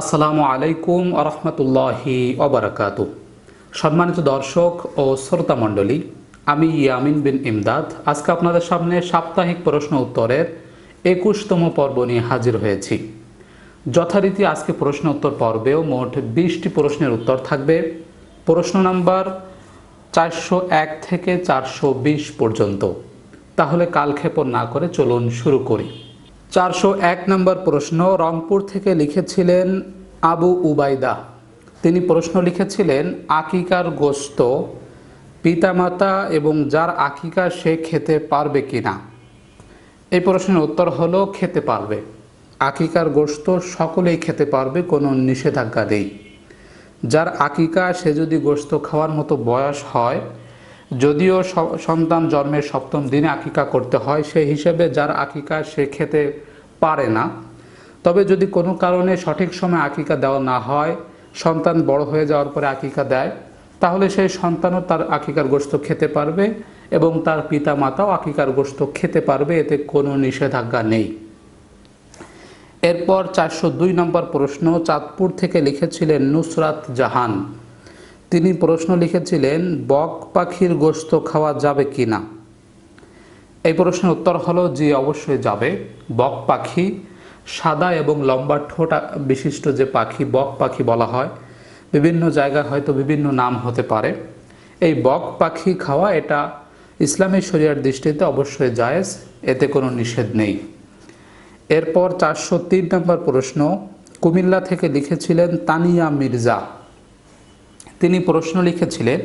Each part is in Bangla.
আসসালামু আলাইকুম আরহামতুল্লাহি অবরাকাত সম্মানিত দর্শক ও শ্রোতা মণ্ডলী আমি ইয়ামিন বিন ইমদাদ আজকে আপনাদের সামনে সাপ্তাহিক প্রশ্ন উত্তরের একুশতম পর্ব নিয়ে হাজির হয়েছি যথারীতি আজকে প্রশ্ন উত্তর পর্বেও মোট বিশটি প্রশ্নের উত্তর থাকবে প্রশ্ন নাম্বার চারশো এক থেকে চারশো বিশ পর্যন্ত তাহলে কালক্ষেপণ না করে চলুন শুরু করি চারশো এক নম্বর প্রশ্ন রংপুর থেকে লিখেছিলেন আবু উবাইদা তিনি প্রশ্ন লিখেছিলেন আকিকার গোস্ত পিতামাতা এবং যার আকিকা সে খেতে পারবে কি না এই প্রশ্নের উত্তর হলো খেতে পারবে আকিকার গোস্ত সকলেই খেতে পারবে কোনো নিষেধাজ্ঞা নেই যার আকিকা সে যদি গোস্ত খাওয়ার মতো বয়স হয় যদিও সন্তান জন্মের সপ্তম দিনে আকিকা করতে হয় সেই হিসেবে যার আকিকা সে খেতে পারে না তবে যদি কোনো কারণে সঠিক সময় আকিকা দেওয়া না হয় সন্তান বড় হয়ে যাওয়ার পরে আকিকা দেয় তাহলে সেই সন্তানও তার আকিকার গোস্ত খেতে পারবে এবং তার পিতা মাতাও আকিকার গোস্ত খেতে পারবে এতে কোনো নিষেধাজ্ঞা নেই এরপর চারশো দুই নম্বর প্রশ্ন চাঁদপুর থেকে লিখেছিলেন নুসরাত জাহান তিনি প্রশ্ন লিখেছিলেন বক পাখির গোস্ত খাওয়া যাবে কি না এই প্রশ্নের উত্তর হলো যে অবশ্যই যাবে বক পাখি সাদা এবং লম্বা ঠোঁটা বিশিষ্ট যে পাখি বক পাখি বলা হয় বিভিন্ন জায়গায় হয়তো বিভিন্ন নাম হতে পারে এই বক পাখি খাওয়া এটা ইসলামী শরিয়ার দৃষ্টিতে অবশ্যই জায়েজ এতে কোনো নিষেধ নেই এরপর চারশো তিন নম্বর প্রশ্ন কুমিল্লা থেকে লিখেছিলেন তানিয়া মির্জা তিনি প্রশ্ন লিখেছিলেন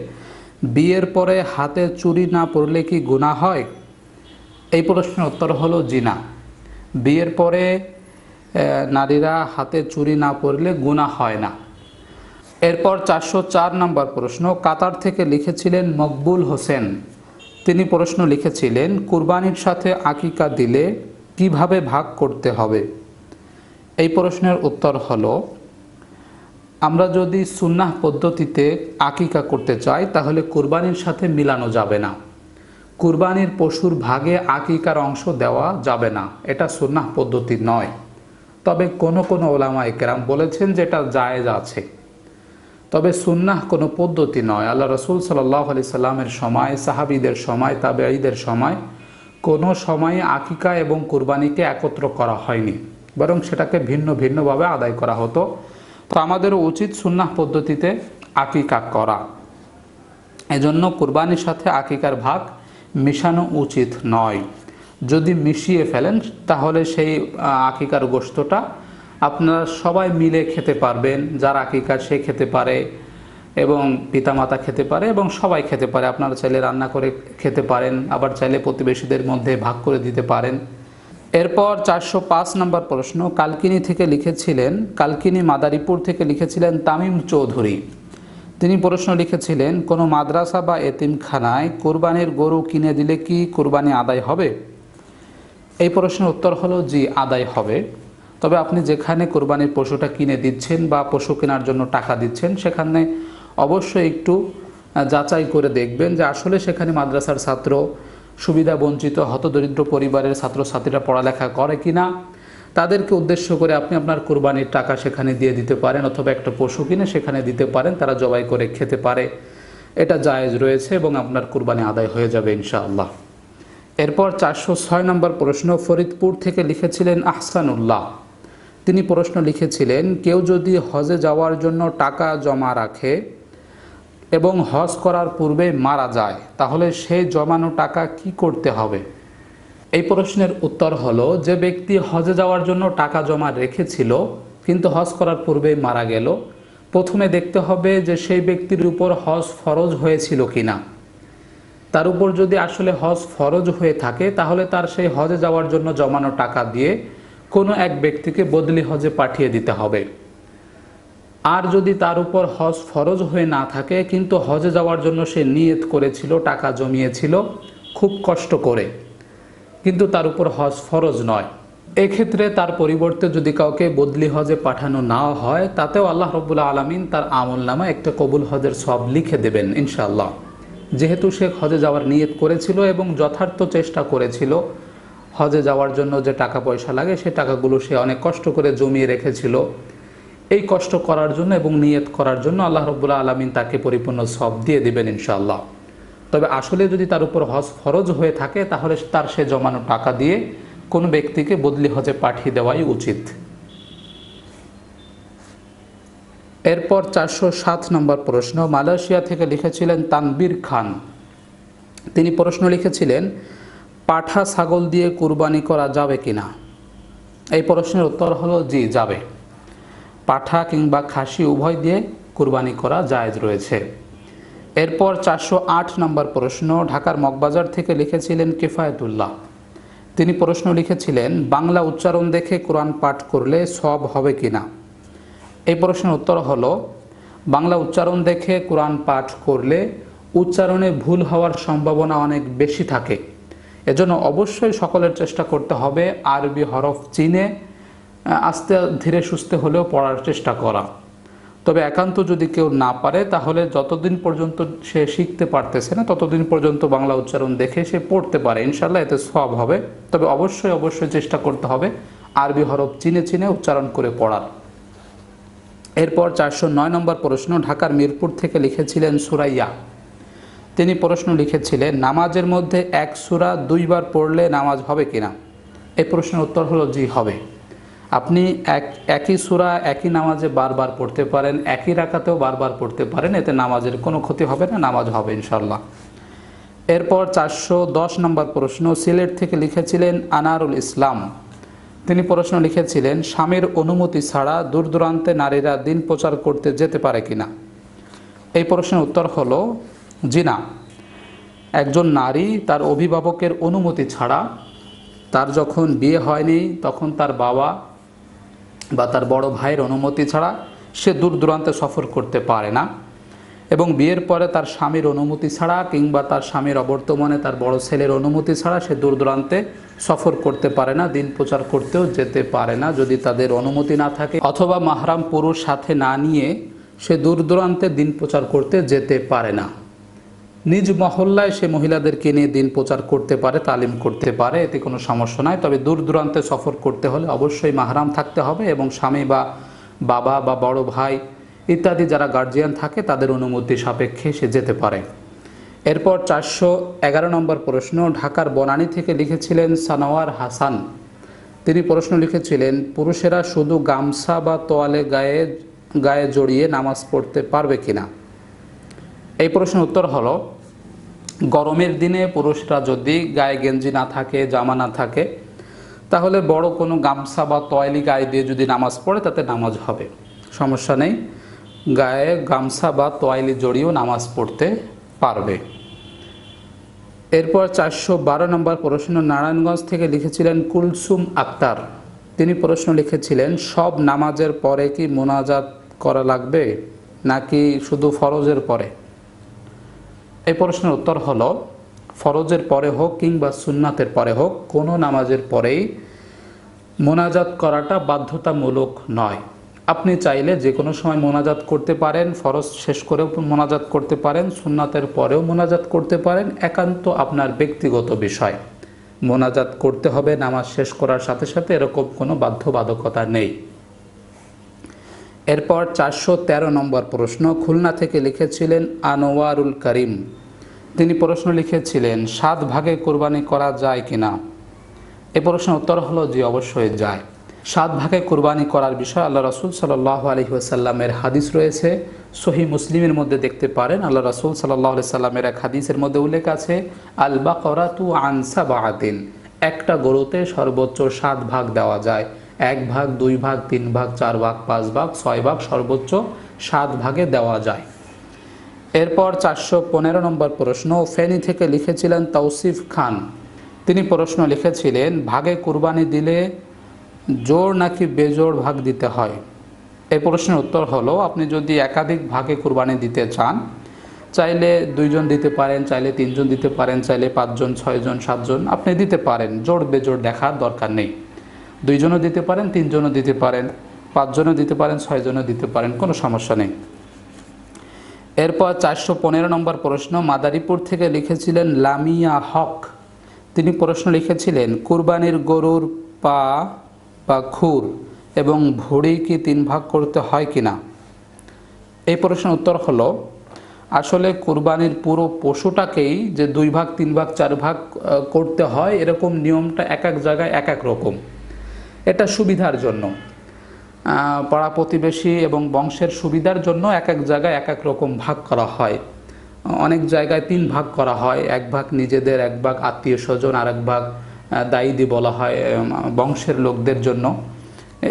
বিয়ের পরে হাতে চুরি না পড়লে কি গুণা হয় এই প্রশ্নের উত্তর হলো জিনা বিয়ের পরে নারীরা হাতে চুরি না পড়লে গুণা হয় না এরপর চারশো চার নম্বর প্রশ্ন কাতার থেকে লিখেছিলেন মকবুল হোসেন তিনি প্রশ্ন লিখেছিলেন কুরবানির সাথে আকিকা দিলে কিভাবে ভাগ করতে হবে এই প্রশ্নের উত্তর হলো আমরা যদি সুন্নাহ পদ্ধতিতে আকিকা করতে চাই তাহলে কোরবানির সাথে মিলানো যাবে না কুরবানির পশুর ভাগে আকিকার অংশ দেওয়া যাবে না এটা সুন্নাহ পদ্ধতি নয় তবে কোনো কোনো ওলামা একরাম বলেছেন যে এটা জায়েজ আছে তবে সুন্নাহ কোনো পদ্ধতি নয় আল্লাহ রসুল সাল্লাহ আলি সাল্লামের সময় সাহাবিদের সময় তাবে ঈদের সময় কোনো সময়ে আকিকা এবং কুরবানিকে একত্র করা হয়নি বরং সেটাকে ভিন্ন ভিন্নভাবে আদায় করা হতো তো আমাদের উচিত সুন্নাহ পদ্ধতিতে আকিকা করা এজন্য কোরবানির সাথে আকিকার ভাগ মেশানো উচিত নয় যদি মিশিয়ে ফেলেন তাহলে সেই আকিকার গোস্তটা আপনারা সবাই মিলে খেতে পারবেন যার আকিকা সে খেতে পারে এবং পিতামাতা খেতে পারে এবং সবাই খেতে পারে আপনারা চাইলে রান্না করে খেতে পারেন আবার চাইলে প্রতিবেশীদের মধ্যে ভাগ করে দিতে পারেন এরপর চারশো পাঁচ নম্বর প্রশ্ন কালকিনি থেকে লিখেছিলেন কালকিনি মাদারীপুর থেকে লিখেছিলেন তামিম চৌধুরী তিনি প্রশ্ন লিখেছিলেন কোনো মাদ্রাসা বা এতিমখানায় কোরবানির গরু কিনে দিলে কি কোরবানি আদায় হবে এই প্রশ্নের উত্তর হলো জি আদায় হবে তবে আপনি যেখানে কোরবানির পশুটা কিনে দিচ্ছেন বা পশু কেনার জন্য টাকা দিচ্ছেন সেখানে অবশ্যই একটু যাচাই করে দেখবেন যে আসলে সেখানে মাদ্রাসার ছাত্র সুবিধা বঞ্চিত হতদরিদ্র পরিবারের ছাত্রছাত্রীরা পড়ালেখা করে কি না তাদেরকে উদ্দেশ্য করে আপনি আপনার কোরবানির টাকা সেখানে দিয়ে দিতে পারেন অথবা একটা পশু কিনে সেখানে দিতে পারেন তারা জবাই করে খেতে পারে এটা জায়েজ রয়েছে এবং আপনার কোরবানি আদায় হয়ে যাবে ইনশাআল্লাহ এরপর চারশো ছয় নম্বর প্রশ্ন ফরিদপুর থেকে লিখেছিলেন আহসানুল্লাহ তিনি প্রশ্ন লিখেছিলেন কেউ যদি হজে যাওয়ার জন্য টাকা জমা রাখে এবং হজ করার পূর্বে মারা যায় তাহলে সেই জমানো টাকা কি করতে হবে এই প্রশ্নের উত্তর হলো যে ব্যক্তি হজে যাওয়ার জন্য টাকা জমা রেখেছিল কিন্তু হজ করার পূর্বেই মারা গেল প্রথমে দেখতে হবে যে সেই ব্যক্তির উপর হজ ফরজ হয়েছিল কি না তার উপর যদি আসলে হজ ফরজ হয়ে থাকে তাহলে তার সেই হজে যাওয়ার জন্য জমানো টাকা দিয়ে কোনো এক ব্যক্তিকে বদলি হজে পাঠিয়ে দিতে হবে আর যদি তার উপর হজ ফরজ হয়ে না থাকে কিন্তু হজে যাওয়ার জন্য সে নিয়ত করেছিল টাকা জমিয়েছিল খুব কষ্ট করে কিন্তু তার উপর হজ ফরজ নয় এক্ষেত্রে তার পরিবর্তে যদি কাউকে বদলি হজে পাঠানো না হয় তাতেও আল্লাহ রব্বুল্লা আলমিন তার আমল নামা একটা কবুল হজের সব লিখে দেবেন ইনশাল্লাহ যেহেতু সে হজে যাওয়ার নিয়ত করেছিল এবং যথার্থ চেষ্টা করেছিল হজে যাওয়ার জন্য যে টাকা পয়সা লাগে সে টাকাগুলো সে অনেক কষ্ট করে জমিয়ে রেখেছিল এই কষ্ট করার জন্য এবং নিয়ত করার জন্য আল্লাহ রব্বুল্লা আলমিন তাকে পরিপূর্ণ সব দিয়ে দেবেন ইনশাআল্লাহ তবে আসলে যদি তার উপর হজ ফরজ হয়ে থাকে তাহলে তার সে জমানো টাকা দিয়ে কোনো ব্যক্তিকে বদলি হজে পাঠিয়ে দেওয়াই উচিত এরপর চারশো সাত নম্বর প্রশ্ন মালয়েশিয়া থেকে লিখেছিলেন তানবির খান তিনি প্রশ্ন লিখেছিলেন পাঠা ছাগল দিয়ে কুরবানি করা যাবে কিনা এই প্রশ্নের উত্তর হলো জি যাবে পাঠা কিংবা খাসি উভয় দিয়ে কুরবানি করা জায়েজ রয়েছে এরপর চারশো আট নম্বর প্রশ্ন ঢাকার মগবাজার থেকে লিখেছিলেন কিফায়তুল্লাহ তিনি প্রশ্ন লিখেছিলেন বাংলা উচ্চারণ দেখে কোরআন পাঠ করলে সব হবে কি না এই প্রশ্নের উত্তর হল বাংলা উচ্চারণ দেখে কোরআন পাঠ করলে উচ্চারণে ভুল হওয়ার সম্ভাবনা অনেক বেশি থাকে এজন্য অবশ্যই সকলের চেষ্টা করতে হবে আরবি হরফ চিনে আস্তে ধীরে সুস্থে হলেও পড়ার চেষ্টা করা তবে একান্ত যদি কেউ না পারে তাহলে যতদিন পর্যন্ত সে শিখতে পারতেছে না ততদিন পর্যন্ত বাংলা উচ্চারণ দেখে সে পড়তে পারে ইনশাল্লাহ এতে সব হবে তবে অবশ্যই অবশ্যই চেষ্টা করতে হবে আরবি হরফ চিনে চিনে উচ্চারণ করে পড়ার এরপর চারশো নয় নম্বর প্রশ্ন ঢাকার মিরপুর থেকে লিখেছিলেন সুরাইয়া তিনি প্রশ্ন লিখেছিলেন নামাজের মধ্যে এক সুরা দুইবার পড়লে নামাজ হবে কিনা এই প্রশ্নের উত্তর হলো জি হবে আপনি এক একই সুরা একই নামাজে বারবার পড়তে পারেন একই রাখাতেও বারবার পড়তে পারেন এতে নামাজের কোনো ক্ষতি হবে না নামাজ হবে ইনশাল্লাহ এরপর চারশো দশ নম্বর প্রশ্ন সিলেট থেকে লিখেছিলেন আনারুল ইসলাম তিনি প্রশ্ন লিখেছিলেন স্বামীর অনুমতি ছাড়া দূর দূরান্তে নারীরা দিন প্রচার করতে যেতে পারে কিনা এই প্রশ্নের উত্তর হলো না একজন নারী তার অভিভাবকের অনুমতি ছাড়া তার যখন বিয়ে হয়নি তখন তার বাবা বা তার বড় ভাইয়ের অনুমতি ছাড়া সে দূর দূরান্তে সফর করতে পারে না এবং বিয়ের পরে তার স্বামীর অনুমতি ছাড়া কিংবা তার স্বামীর অবর্তমানে তার বড় ছেলের অনুমতি ছাড়া সে দূর দূরান্তে সফর করতে পারে না দিন প্রচার করতেও যেতে পারে না যদি তাদের অনুমতি না থাকে অথবা মাহরাম পুরুষ সাথে না নিয়ে সে দূর দূরান্তে দিন প্রচার করতে যেতে পারে না নিজ মহল্লায় সে মহিলাদেরকে নিয়ে দিন প্রচার করতে পারে তালিম করতে পারে এতে কোনো সমস্যা নাই তবে দূর দূরান্তে সফর করতে হলে অবশ্যই মাহারাম থাকতে হবে এবং স্বামী বা বাবা বা বড় ভাই ইত্যাদি যারা গার্জিয়ান থাকে তাদের অনুমতি সাপেক্ষে সে যেতে পারে এরপর চারশো এগারো নম্বর প্রশ্ন ঢাকার বনানী থেকে লিখেছিলেন সানোয়ার হাসান তিনি প্রশ্ন লিখেছিলেন পুরুষেরা শুধু গামছা বা তোয়ালে গায়ে গায়ে জড়িয়ে নামাজ পড়তে পারবে কিনা এই প্রশ্নের উত্তর হলো গরমের দিনে পুরুষরা যদি গায়ে গেঞ্জি না থাকে জামা না থাকে তাহলে বড় কোনো গামছা বা তয়লি গায়ে দিয়ে যদি নামাজ পড়ে তাতে নামাজ হবে সমস্যা নেই গায়ে গামছা বা তোয়াইলি জড়িয়েও নামাজ পড়তে পারবে এরপর চারশো বারো নম্বর প্রশ্ন নারায়ণগঞ্জ থেকে লিখেছিলেন কুলসুম আক্তার তিনি প্রশ্ন লিখেছিলেন সব নামাজের পরে কি মোনাজাত করা লাগবে নাকি শুধু ফরজের পরে এই প্রশ্নের উত্তর হল ফরজের পরে হোক কিংবা সুন্নাতের পরে হোক কোনো নামাজের পরেই মোনাজাত করাটা বাধ্যতামূলক নয় আপনি চাইলে যে কোনো সময় মোনাজাত করতে পারেন ফরজ শেষ করেও মোনাজাত করতে পারেন সুন্নাতের পরেও মোনাজাত করতে পারেন একান্ত আপনার ব্যক্তিগত বিষয় মোনাজাত করতে হবে নামাজ শেষ করার সাথে সাথে এরকম কোনো বাধ্যবাধকতা নেই এরপর চারশো নম্বর প্রশ্ন খুলনা থেকে লিখেছিলেন আনোয়ারুল করিম তিনি প্রশ্ন লিখেছিলেন সাত ভাগে কোরবানি করা যায় কিনা এ প্রশ্ন উত্তর হলো যে অবশ্যই যায় সাত ভাগে কোরবানি করার বিষয় আল্লাহ রসুল সাল্লাহ আলহিহাসাল্লামের হাদিস রয়েছে সহি মুসলিমের মধ্যে দেখতে পারেন আল্লাহ রসুল সাল্লাহ আলি সাল্লামের এক হাদিসের মধ্যে উল্লেখ আছে আল তু আনসা বাহাতিন একটা গরুতে সর্বোচ্চ সাত ভাগ দেওয়া যায় এক ভাগ দুই ভাগ তিন ভাগ চার ভাগ পাঁচ ভাগ ছয় ভাগ সর্বোচ্চ সাত ভাগে দেওয়া যায় এরপর চারশো পনেরো নম্বর প্রশ্ন ফেনি থেকে লিখেছিলেন তৌসিফ খান তিনি প্রশ্ন লিখেছিলেন ভাগে কুরবানি দিলে জোর নাকি বেজোর ভাগ দিতে হয় এই প্রশ্নের উত্তর হলো আপনি যদি একাধিক ভাগে কুরবানি দিতে চান চাইলে দুইজন দিতে পারেন চাইলে তিনজন দিতে পারেন চাইলে পাঁচজন ছয়জন সাতজন আপনি দিতে পারেন জোর বেজোর দেখার দরকার নেই দুইজনও দিতে পারেন তিনজনও দিতে পারেন পাঁচজনও দিতে পারেন ছয়জনও দিতে পারেন কোনো সমস্যা নেই এরপর চারশো পনেরো নম্বর প্রশ্ন মাদারীপুর থেকে লিখেছিলেন লামিয়া হক তিনি প্রশ্ন লিখেছিলেন কুরবানির গরুর পা বা খুর এবং ভুড়ি কি তিন ভাগ করতে হয় কি না এই প্রশ্নের উত্তর হলো আসলে কুরবানির পুরো পশুটাকেই যে দুই ভাগ তিন ভাগ চার ভাগ করতে হয় এরকম নিয়মটা এক এক জায়গায় এক এক রকম এটা সুবিধার জন্য পাড়া প্রতিবেশী এবং বংশের সুবিধার জন্য এক এক জায়গায় এক এক রকম ভাগ করা হয় অনেক জায়গায় তিন ভাগ করা হয় এক ভাগ নিজেদের এক ভাগ আত্মীয় স্বজন আর এক ভাগ দায়িদি বলা হয় বংশের লোকদের জন্য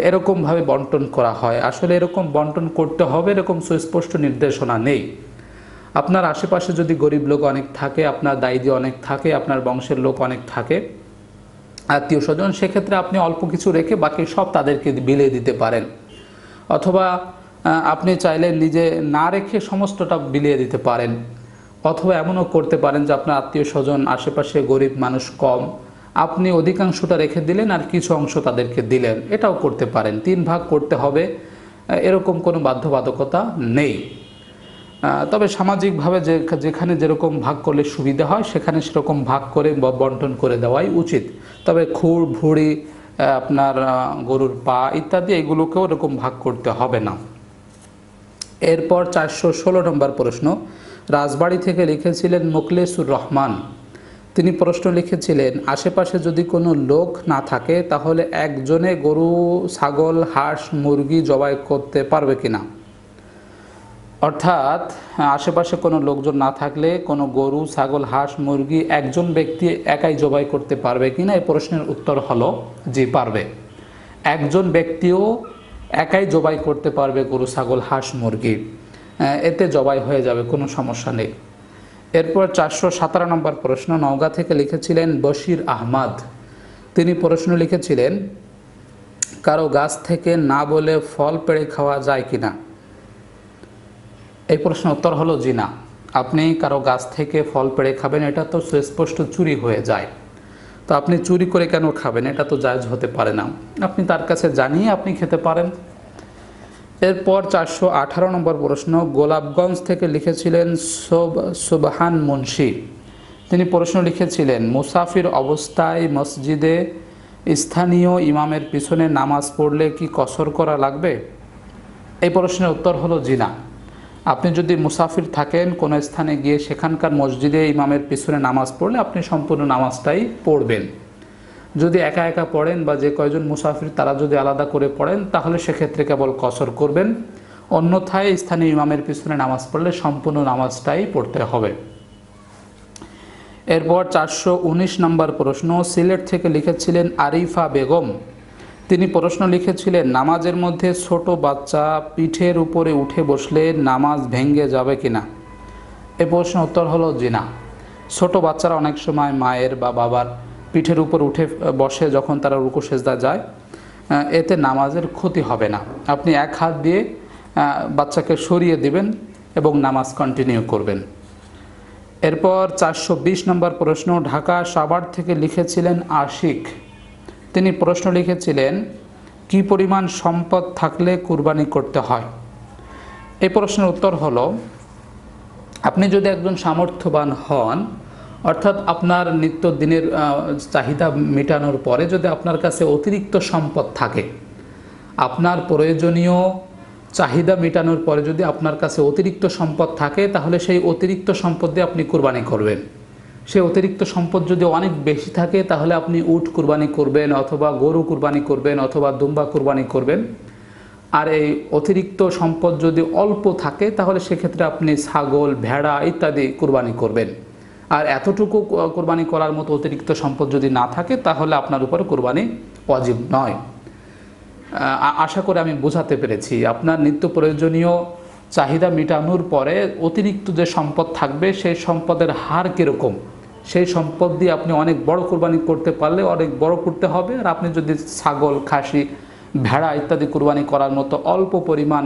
এরকমভাবে বন্টন করা হয় আসলে এরকম বন্টন করতে হবে এরকম সুস্পষ্ট নির্দেশনা নেই আপনার আশেপাশে যদি গরিব লোক অনেক থাকে আপনার দায়িদি অনেক থাকে আপনার বংশের লোক অনেক থাকে আত্মীয় স্বজন সেক্ষেত্রে আপনি অল্প কিছু রেখে বাকি সব তাদেরকে বিলিয়ে দিতে পারেন অথবা আপনি চাইলে নিজে না রেখে সমস্তটা বিলিয়ে দিতে পারেন অথবা এমনও করতে পারেন যে আপনার আত্মীয় স্বজন আশেপাশে গরিব মানুষ কম আপনি অধিকাংশটা রেখে দিলেন আর কিছু অংশ তাদেরকে দিলেন এটাও করতে পারেন তিন ভাগ করতে হবে এরকম কোনো বাধ্যবাধকতা নেই তবে সামাজিকভাবে যে যেখানে যেরকম ভাগ করলে সুবিধা হয় সেখানে সেরকম ভাগ করে বন্টন করে দেওয়াই উচিত তবে খুঁড় ভুড়ি আপনার গরুর পা ইত্যাদি এগুলোকেও এরকম ভাগ করতে হবে না এরপর চারশো ষোলো নম্বর প্রশ্ন রাজবাড়ি থেকে লিখেছিলেন মোকলেসুর রহমান তিনি প্রশ্ন লিখেছিলেন আশেপাশে যদি কোনো লোক না থাকে তাহলে একজনে গরু ছাগল হাঁস মুরগি জবাই করতে পারবে কিনা না অর্থাৎ আশেপাশে কোনো লোকজন না থাকলে কোনো গরু ছাগল হাঁস মুরগি একজন ব্যক্তি একাই জবাই করতে পারবে কি না এই প্রশ্নের উত্তর হলো যে পারবে একজন ব্যক্তিও একাই জবাই করতে পারবে গরু ছাগল হাঁস মুরগি এতে জবাই হয়ে যাবে কোনো সমস্যা নেই এরপর চারশো সতেরো নম্বর প্রশ্ন নওগাঁ থেকে লিখেছিলেন বশির আহমাদ তিনি প্রশ্ন লিখেছিলেন কারো গাছ থেকে না বলে ফল পেড়ে খাওয়া যায় কিনা এই প্রশ্নের উত্তর হলো জিনা আপনি কারো গাছ থেকে ফল পেড়ে খাবেন এটা তো সুস্পষ্ট চুরি হয়ে যায় তো আপনি চুরি করে কেন খাবেন এটা তো জায়জ হতে পারে না আপনি তার কাছে জানিয়ে আপনি খেতে পারেন এরপর চারশো আঠারো নম্বর প্রশ্ন গোলাপগঞ্জ থেকে লিখেছিলেন সোব সুবহান মুন্সি তিনি প্রশ্ন লিখেছিলেন মুসাফির অবস্থায় মসজিদে স্থানীয় ইমামের পিছনে নামাজ পড়লে কি কসর করা লাগবে এই প্রশ্নের উত্তর হলো জিনা আপনি যদি মুসাফির থাকেন কোনো স্থানে গিয়ে সেখানকার মসজিদে ইমামের পিছনে নামাজ পড়লে আপনি সম্পূর্ণ নামাজটাই পড়বেন যদি একা একা পড়েন বা যে কয়জন মুসাফির তারা যদি আলাদা করে পড়েন তাহলে সেক্ষেত্রে কেবল কসর করবেন অন্যথায় স্থানীয় ইমামের পিছনে নামাজ পড়লে সম্পূর্ণ নামাজটাই পড়তে হবে এরপর চারশো নম্বর প্রশ্ন সিলেট থেকে লিখেছিলেন আরিফা বেগম তিনি প্রশ্ন লিখেছিলেন নামাজের মধ্যে ছোট বাচ্চা পিঠের উপরে উঠে বসলে নামাজ ভেঙ্গে যাবে কিনা এ প্রশ্ন উত্তর হলো জিনা ছোট বাচ্চারা অনেক সময় মায়ের বা বাবার পিঠের উপর উঠে বসে যখন তারা রুকু সেজদা যায় এতে নামাজের ক্ষতি হবে না আপনি এক হাত দিয়ে বাচ্চাকে সরিয়ে দিবেন এবং নামাজ কন্টিনিউ করবেন এরপর চারশো বিশ নম্বর প্রশ্ন ঢাকা সাবার থেকে লিখেছিলেন আশিক তিনি প্রশ্ন লিখেছিলেন কি পরিমাণ সম্পদ থাকলে কুরবানি করতে হয় এই প্রশ্নের উত্তর হলো আপনি যদি একজন সামর্থ্যবান হন অর্থাৎ আপনার নিত্য দিনের চাহিদা মেটানোর পরে যদি আপনার কাছে অতিরিক্ত সম্পদ থাকে আপনার প্রয়োজনীয় চাহিদা মেটানোর পরে যদি আপনার কাছে অতিরিক্ত সম্পদ থাকে তাহলে সেই অতিরিক্ত সম্পদ দিয়ে আপনি কোরবানি করবেন সে অতিরিক্ত সম্পদ যদি অনেক বেশি থাকে তাহলে আপনি উট কুরবানি করবেন অথবা গরু কুরবানি করবেন অথবা দুম্বা কুরবানি করবেন আর এই অতিরিক্ত সম্পদ যদি অল্প থাকে তাহলে সেক্ষেত্রে আপনি ছাগল ভেড়া ইত্যাদি কুরবানি করবেন আর এতটুকু কোরবানি করার মতো অতিরিক্ত সম্পদ যদি না থাকে তাহলে আপনার উপর কোরবানি অজীব নয় আশা করে আমি বোঝাতে পেরেছি আপনার নিত্য প্রয়োজনীয় চাহিদা মেটানোর পরে অতিরিক্ত যে সম্পদ থাকবে সেই সম্পদের হার কীরকম সেই সম্পদ দিয়ে আপনি অনেক বড় কোরবানি করতে পারলে অনেক বড় করতে হবে আর আপনি যদি ছাগল খাসি ভেড়া ইত্যাদি কোরবানি করার মতো অল্প পরিমাণ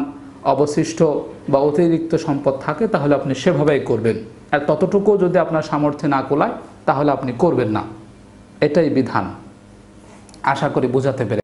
অবশিষ্ট বা অতিরিক্ত সম্পদ থাকে তাহলে আপনি সেভাবেই করবেন আর ততটুকু যদি আপনার সামর্থ্য না কোলায় তাহলে আপনি করবেন না এটাই বিধান আশা করি বোঝাতে পেরে